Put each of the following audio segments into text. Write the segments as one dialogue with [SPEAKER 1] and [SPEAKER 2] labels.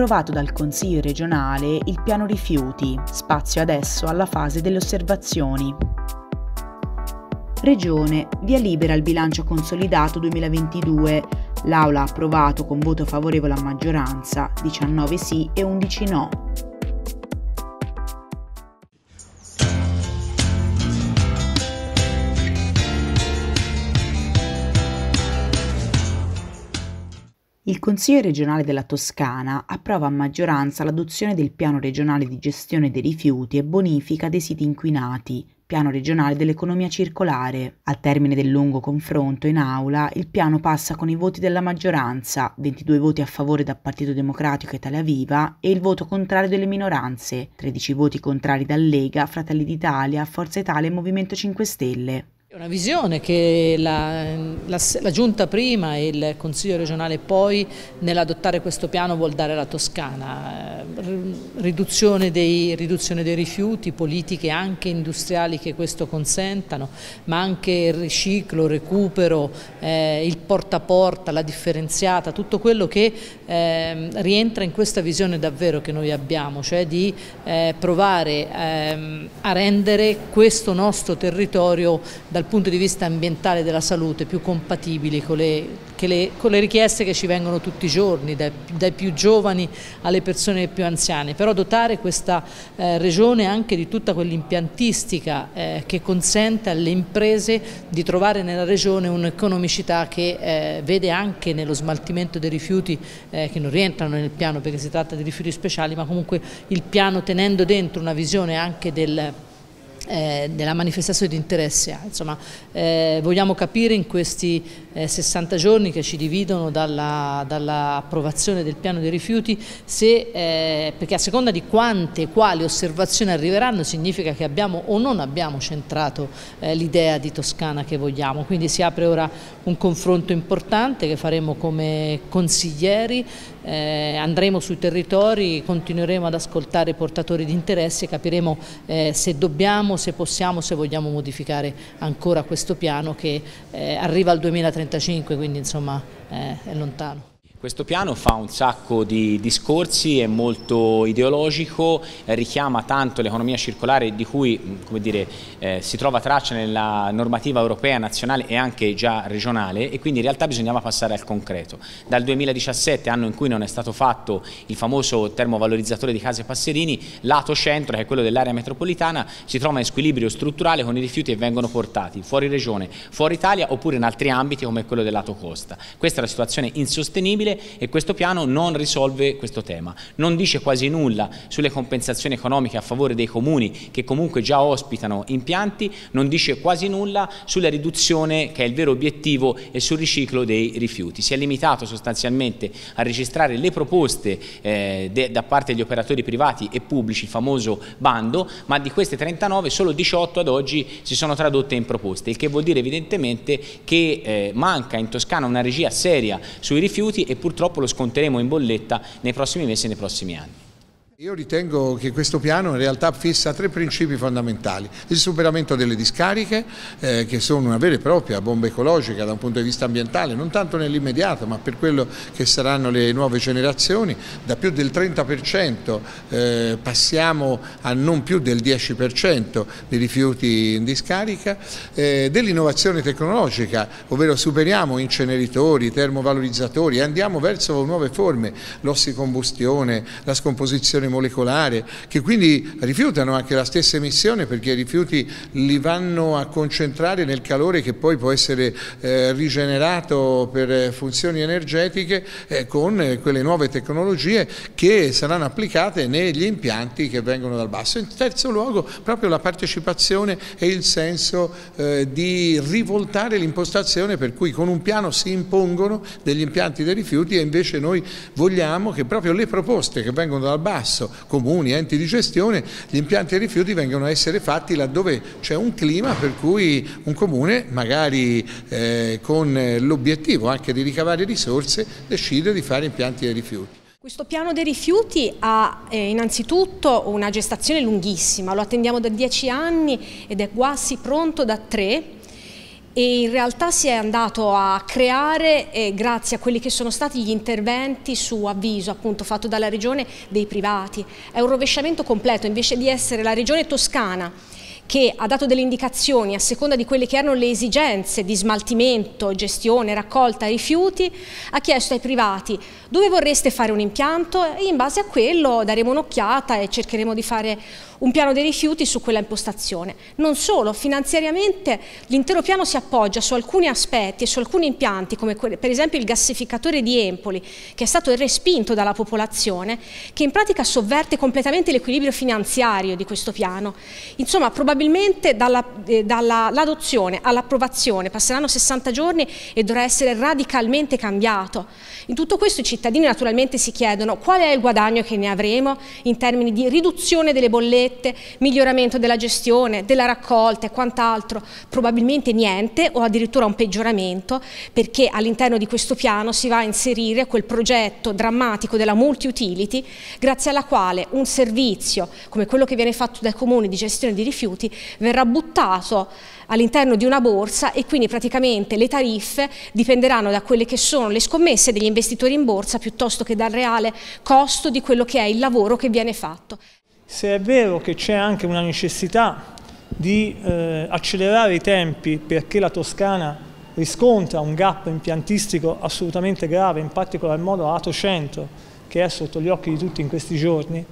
[SPEAKER 1] approvato dal Consiglio regionale il piano rifiuti, spazio adesso alla fase delle osservazioni. Regione, via libera al bilancio consolidato 2022. L'Aula ha approvato con voto favorevole a maggioranza, 19 sì e 11 no. Il Consiglio regionale della Toscana approva a maggioranza l'adozione del Piano regionale di gestione dei rifiuti e bonifica dei siti inquinati, Piano regionale dell'economia circolare. Al termine del lungo confronto in aula, il piano passa con i voti della maggioranza, 22 voti a favore da Partito Democratico Italia Viva e il voto contrario delle minoranze, 13 voti contrari da Lega, Fratelli d'Italia, Forza Italia e Movimento 5 Stelle.
[SPEAKER 2] È una visione che la, la, la, Giunta prima e il Consiglio regionale poi nell'adottare questo piano vuol dare alla Toscana, eh, riduzione dei, riduzione dei, rifiuti, politiche anche industriali che questo consentano, ma anche il riciclo, il recupero, eh, il porta a porta, la differenziata, tutto quello che eh, rientra in questa visione davvero che noi abbiamo, cioè di eh, provare ehm, a rendere questo nostro territorio da dal punto di vista ambientale e della salute più compatibili con le, le, con le, richieste che ci vengono tutti i giorni, dai, dai, più giovani alle persone più anziane, però dotare questa eh, regione anche di tutta quell'impiantistica eh, che consente alle imprese di trovare nella regione un'economicità che eh, vede anche nello smaltimento dei rifiuti eh, che non rientrano nel piano perché si tratta di rifiuti speciali, ma comunque il piano tenendo dentro una visione anche del eh, della manifestazione di interesse. Insomma, eh, vogliamo capire in questi eh, 60 giorni che ci dividono dall'approvazione dalla del piano dei rifiuti, se, eh, perché a seconda di quante e quali osservazioni arriveranno significa che abbiamo o non abbiamo centrato eh, l'idea di Toscana che vogliamo. Quindi si apre ora un confronto importante che faremo come consiglieri, andremo sui territori, continueremo ad ascoltare i portatori di interesse e capiremo se dobbiamo se possiamo, se vogliamo modificare ancora questo piano che eh, arriva al 2035, quindi insomma eh, è lontano.
[SPEAKER 3] Questo piano fa un sacco di discorsi, è molto ideologico, richiama tanto l'economia circolare di cui dire, eh, si trova traccia nella normativa europea, nazionale e anche già regionale e quindi in realtà bisognava passare al concreto. Dal 2017, anno in cui non è stato fatto il famoso termovalorizzatore di case passerini, lato centro, che è quello dell'area metropolitana, si trova in squilibrio strutturale con i rifiuti che vengono portati fuori regione, fuori Italia oppure in altri ambiti come quello del lato costa. Questa è una situazione insostenibile sostenibile e questo piano non risolve questo tema. Non dice quasi nulla sulle compensazioni economiche a favore dei comuni che comunque già ospitano impianti, non dice quasi nulla sulla riduzione che è il vero obiettivo e sul riciclo dei rifiuti. Si è limitato sostanzialmente a registrare le proposte eh, de, da parte degli operatori privati e pubblici, il famoso bando, ma di queste 39 solo 18 ad oggi si sono tradotte in proposte, il che vuol dire evidentemente che eh, manca in Toscana una regia seria sui rifiuti e purtroppo lo sconteremo in bolletta nei prossimi mesi e nei prossimi anni.
[SPEAKER 4] Io ritengo che questo piano in realtà fissa tre principi fondamentali. Il superamento delle discariche, eh, che sono una vera e propria bomba ecologica da un punto di vista ambientale, non tanto nell'immediato, ma per quello che saranno le nuove generazioni. Da più del 30% eh, passiamo a non più del 10% dei rifiuti in discarica. Eh, Dell'innovazione tecnologica, ovvero superiamo inceneritori, termovalorizzatori e andiamo verso nuove forme, l'ossicombustione, la scomposizione molecolare, che quindi rifiutano anche la stessa emissione perché i rifiuti li vanno a concentrare nel calore che poi può essere eh, rigenerato per eh, funzioni energetiche eh, con eh, quelle nuove tecnologie che saranno applicate negli impianti che vengono dal basso. In terzo luogo proprio la partecipazione e il senso eh, di rivoltare l'impostazione per cui con un piano si impongono degli impianti dei rifiuti e invece noi vogliamo che proprio le proposte che vengono dal basso Palazzo, comuni, enti di gestione, gli impianti ai rifiuti vengono a essere fatti laddove c'è un clima per cui un comune, magari eh, con l'obiettivo anche di ricavare risorse, decide di fare impianti ai rifiuti.
[SPEAKER 5] Questo piano dei rifiuti ha eh, innanzitutto una gestazione lunghissima, lo attendiamo da dieci anni ed è quasi pronto da tre e in realtà si è andato a creare, eh, grazie a quelli che sono stati gli interventi su avviso appunto fatto dalla regione dei privati, è un rovesciamento completo invece di essere la regione toscana che ha dato delle indicazioni a seconda di quelle che erano le esigenze di smaltimento, gestione, raccolta rifiuti, ha chiesto ai privati dove vorreste fare un impianto e in base a quello daremo un'occhiata e cercheremo di fare un piano dei rifiuti su quella impostazione. Non solo, finanziariamente l'intero piano si appoggia su alcuni aspetti e su alcuni impianti, come per esempio il gassificatore di Empoli, che è stato respinto dalla popolazione, che in pratica sovverte completamente l'equilibrio finanziario di questo piano. Insomma, probabilmente dall'adozione eh, dalla, all'approvazione passeranno 60 giorni e dovrà essere radicalmente cambiato. In tutto questo i cittadini naturalmente si chiedono qual è il guadagno che ne avremo in termini di riduzione delle bollette, cosiddette miglioramento della gestione, della raccolta e quant'altro, probabilmente niente o addirittura un peggioramento perché all'interno di questo piano si va a inserire quel progetto drammatico della multi-utility grazie alla quale un servizio come quello che viene fatto dai comuni di gestione di rifiuti verrà buttato all'interno di una borsa e quindi praticamente le tariffe dipenderanno da quelle che sono le scommesse degli investitori in borsa piuttosto che dal reale costo di quello che è il lavoro che viene fatto
[SPEAKER 6] se è vero che c'è anche una necessità di eh, accelerare i tempi perché la Toscana riscontra un gap impiantistico assolutamente grave, in particolar modo lato centro, che è sotto gli occhi di tutti in questi giorni,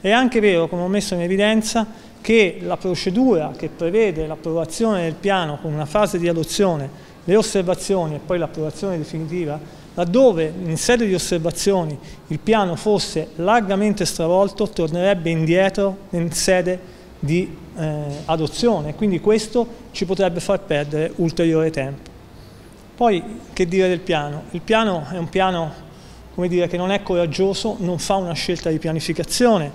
[SPEAKER 6] è anche vero, come ho messo in evidenza, che la procedura che prevede l'approvazione del piano con una fase di adozione, le osservazioni e poi l'approvazione definitiva laddove in sede di osservazioni il piano fosse largamente stravolto tornerebbe indietro in sede di eh, adozione, quindi questo ci potrebbe far perdere ulteriore tempo. Poi che dire del piano? Il piano è un piano come dire, che non è coraggioso, non fa una scelta di pianificazione,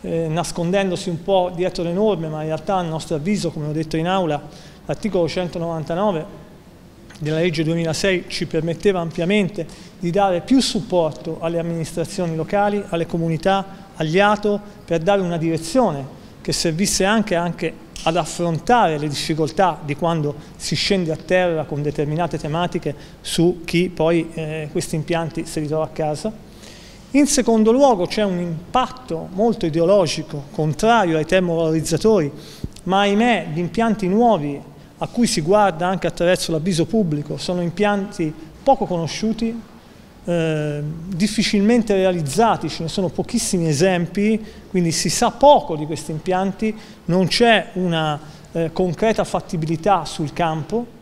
[SPEAKER 6] eh, nascondendosi un po' dietro le norme, ma in realtà a nostro avviso, come ho detto in aula, l'articolo 199 della legge 2006 ci permetteva ampiamente di dare più supporto alle amministrazioni locali, alle comunità, agli ATO per dare una direzione che servisse anche, anche ad affrontare le difficoltà di quando si scende a terra con determinate tematiche su chi poi eh, questi impianti si ritrova a casa. In secondo luogo c'è un impatto molto ideologico, contrario ai termovalorizzatori, ma ahimè gli impianti nuovi a cui si guarda anche attraverso l'avviso pubblico, sono impianti poco conosciuti, eh, difficilmente realizzati, ce ne sono pochissimi esempi, quindi si sa poco di questi impianti, non c'è una eh, concreta fattibilità sul campo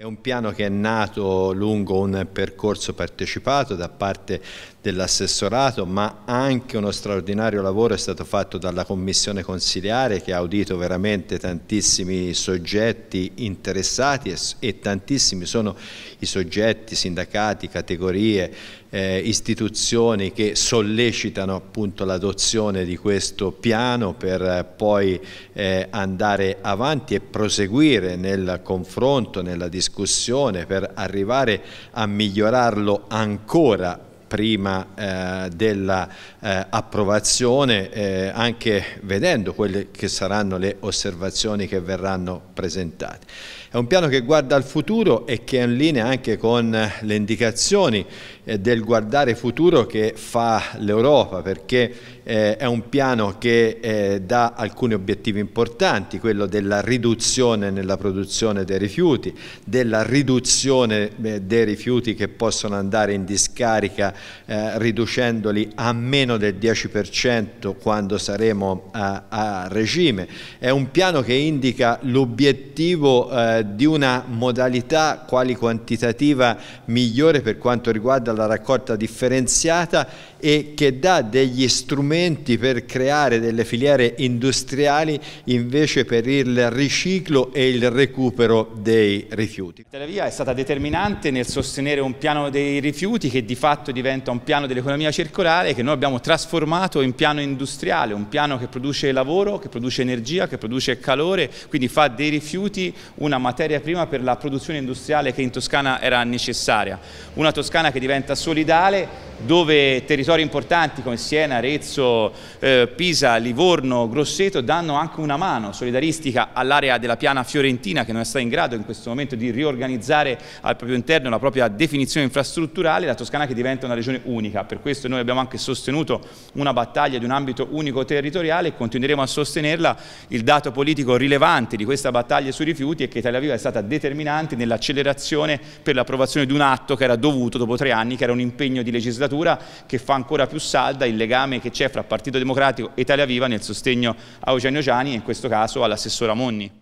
[SPEAKER 7] è un piano che è nato lungo un percorso partecipato da parte dell'assessorato, ma anche uno straordinario lavoro è stato fatto dalla commissione consiliare che ha udito veramente tantissimi soggetti interessati e, tantissimi sono i soggetti, sindacati, categorie, eh, istituzioni che sollecitano appunto l'adozione di questo piano per poi eh, andare avanti e proseguire nel confronto, nella discussione discussione per arrivare a migliorarlo ancora prima eh, dell'approvazione, eh, eh, anche vedendo quelle che saranno le osservazioni che verranno presentate. È un piano che guarda al futuro e che è in linea anche con le indicazioni eh, del guardare futuro che fa l'Europa, perché eh, è un piano che eh, dà alcuni obiettivi importanti, quello della riduzione nella produzione dei rifiuti, della riduzione dei rifiuti che possono andare in discarica riducendoli a meno del 10% quando saremo a, a, regime. È un piano che indica l'obiettivo di una modalità quali quantitativa migliore per quanto riguarda la la raccolta differenziata e che dà degli strumenti per creare delle filiere industriali invece per il riciclo e il recupero dei rifiuti.
[SPEAKER 8] Telavia è stata determinante nel sostenere un piano dei rifiuti che di fatto diventa un piano dell'economia circolare che noi abbiamo trasformato in piano industriale, un piano che produce lavoro, che produce energia, che produce calore, quindi fa dei rifiuti una materia prima per la produzione industriale che in Toscana era necessaria. Una Toscana che diventa diventa solidale dove territori importanti come Siena, Arezzo, eh, Pisa, Livorno, Grosseto danno anche una mano solidaristica all'area della piana fiorentina che non è stata in grado in questo momento di riorganizzare al proprio interno la propria definizione infrastrutturale, la Toscana che diventa una regione unica. Per questo noi abbiamo anche sostenuto una battaglia di un ambito unico territoriale e continueremo a sostenerla. Il dato politico rilevante di questa battaglia sui rifiuti è che Italia Viva è stata determinante nell'accelerazione per l'approvazione di un atto che era dovuto dopo tre anni che era un impegno di legislatura che fa ancora più salda il legame che c'è fra Partito Democratico e Italia Viva nel sostegno a Eugenio Giani e in questo caso all'assessora Monni.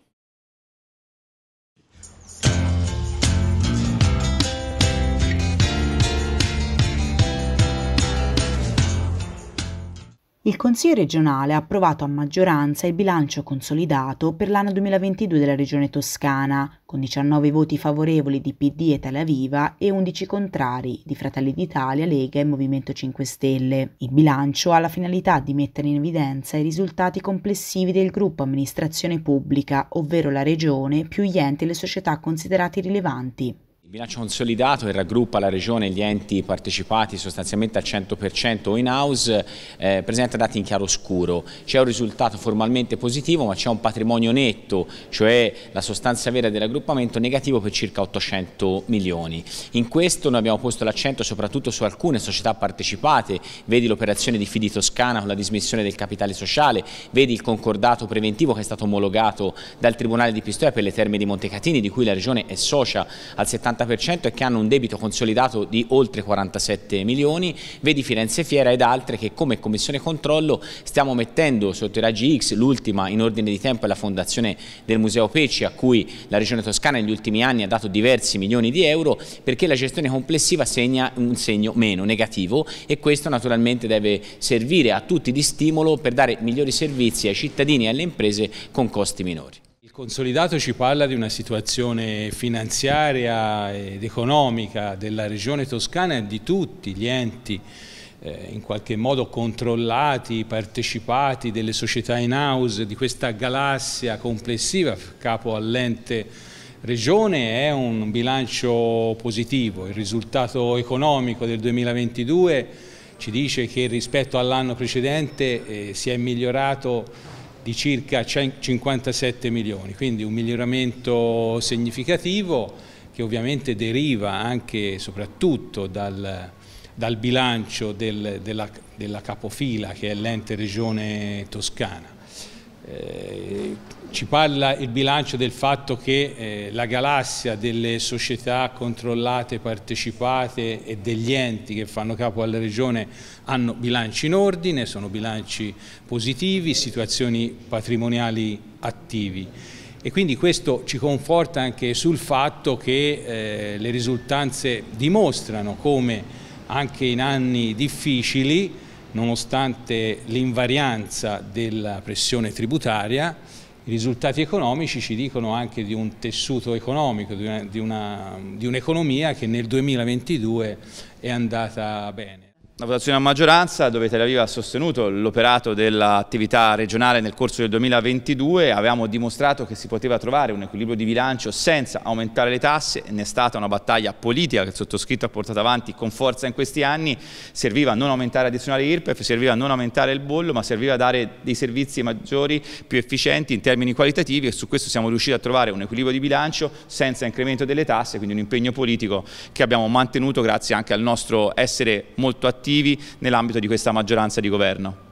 [SPEAKER 1] Il Consiglio regionale ha approvato a maggioranza il bilancio consolidato per l'anno 2022 della Regione Toscana, con 19 voti favorevoli di PD e Tel Aviva e 11 contrari di Fratelli d'Italia, Lega e Movimento 5 Stelle. Il bilancio ha la finalità di mettere in evidenza i risultati complessivi del gruppo amministrazione pubblica, ovvero la Regione, più gli enti e le società considerati rilevanti.
[SPEAKER 3] Il bilancio consolidato che raggruppa la Regione e gli enti partecipati sostanzialmente al 100% in house eh, presenta dati in chiaro scuro. C'è un risultato formalmente positivo ma c'è un patrimonio netto, cioè la sostanza vera del raggruppamento negativo per circa 800 milioni. In questo noi abbiamo posto l'accento soprattutto su alcune società partecipate, vedi l'operazione di Fidi Toscana con la dismissione del capitale sociale, vedi il concordato preventivo che è stato omologato dal Tribunale di Pistoia per le terme di Montecatini di cui la Regione è socia al 70% 70% e che hanno un debito consolidato di oltre 47 milioni, vedi Firenze Fiera ed altre che come Commissione Controllo stiamo mettendo sotto i raggi X, l'ultima in ordine di tempo è la fondazione del Museo Pecci a cui la Regione Toscana negli ultimi anni ha dato diversi milioni di euro perché la gestione complessiva segna un segno meno negativo e questo naturalmente deve servire a tutti di stimolo per dare migliori servizi ai cittadini e alle imprese con costi minori
[SPEAKER 9] consolidato ci parla di una situazione finanziaria ed economica della regione toscana e di tutti gli enti eh, in qualche modo controllati, partecipati delle società in house di questa galassia complessiva capo all'ente regione è un bilancio positivo, il risultato economico del 2022 ci dice che rispetto all'anno precedente eh, si è migliorato di circa 57 milioni, quindi un miglioramento significativo che ovviamente deriva anche e soprattutto dal, dal bilancio del, della, della capofila che è l'ente regione toscana. Eh, ci parla il bilancio del fatto che eh, la galassia delle società controllate, partecipate e degli enti che fanno capo alla Regione hanno bilanci in ordine, sono bilanci positivi, situazioni patrimoniali attivi e quindi questo ci conforta anche sul fatto che eh, le risultanze dimostrano come anche in anni difficili nonostante l'invarianza della pressione tributaria, i risultati economici ci dicono anche di un tessuto economico, di un'economia un che nel 2022 è andata bene.
[SPEAKER 8] La votazione a maggioranza dove Tel Aviv ha sostenuto l'operato dell'attività regionale nel corso del 2022, avevamo dimostrato che si poteva trovare un equilibrio di bilancio senza aumentare le tasse, ne è stata una battaglia politica che il sottoscritto ha portato avanti con forza in questi anni, serviva non aumentare addizionale IRPEF, serviva non aumentare il bollo, ma serviva dare dei servizi maggiori, più efficienti in termini qualitativi e su questo siamo riusciti a trovare un equilibrio di bilancio senza incremento delle tasse, quindi un impegno politico che abbiamo mantenuto grazie anche al nostro essere molto attivo attivi nell'ambito di questa maggioranza di governo.